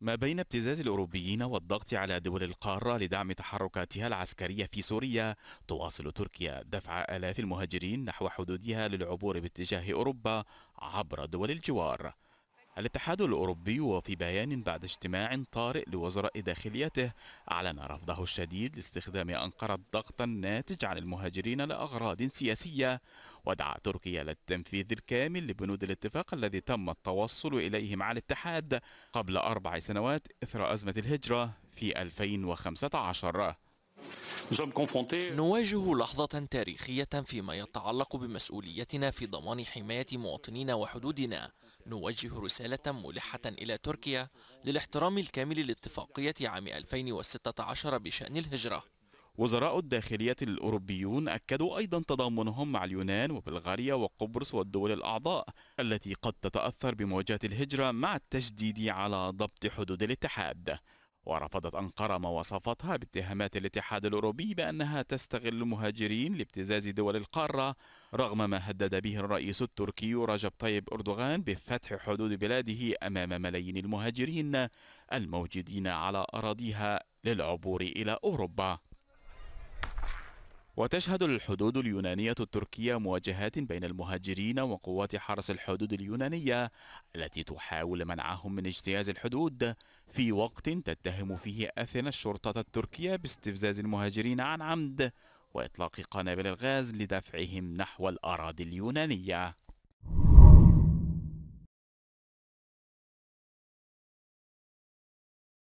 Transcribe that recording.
ما بين ابتزاز الأوروبيين والضغط على دول القارة لدعم تحركاتها العسكرية في سوريا تواصل تركيا دفع آلاف المهاجرين نحو حدودها للعبور باتجاه أوروبا عبر دول الجوار الاتحاد الأوروبي وفي بيان بعد اجتماع طارئ لوزراء داخليته أعلن رفضه الشديد لاستخدام أنقرة ضغطا ناتج عن المهاجرين لأغراض سياسية ودعا تركيا للتنفيذ الكامل لبنود الاتفاق الذي تم التوصل إليه مع الاتحاد قبل أربع سنوات إثر أزمة الهجرة في 2015 نواجه لحظة تاريخية فيما يتعلق بمسؤوليتنا في ضمان حماية مواطنينا وحدودنا نوجه رسالة ملحة إلى تركيا للاحترام الكامل لاتفاقية عام 2016 بشأن الهجرة وزراء الداخلية الأوروبيون أكدوا أيضا تضامنهم مع اليونان وبلغاريا وقبرص والدول الأعضاء التي قد تتأثر بموجات الهجرة مع التشديد على ضبط حدود الاتحاد ورفضت أنقرة ما وصفتها باتهامات الاتحاد الأوروبي بأنها تستغل المهاجرين لابتزاز دول القارة رغم ما هدد به الرئيس التركي رجب طيب أردوغان بفتح حدود بلاده أمام ملايين المهاجرين الموجودين على أراضيها للعبور إلى أوروبا وتشهد الحدود اليونانية التركية مواجهات بين المهاجرين وقوات حرس الحدود اليونانية التي تحاول منعهم من اجتياز الحدود في وقت تتهم فيه أثنى الشرطة التركية باستفزاز المهاجرين عن عمد وإطلاق قنابل الغاز لدفعهم نحو الأراضي اليونانية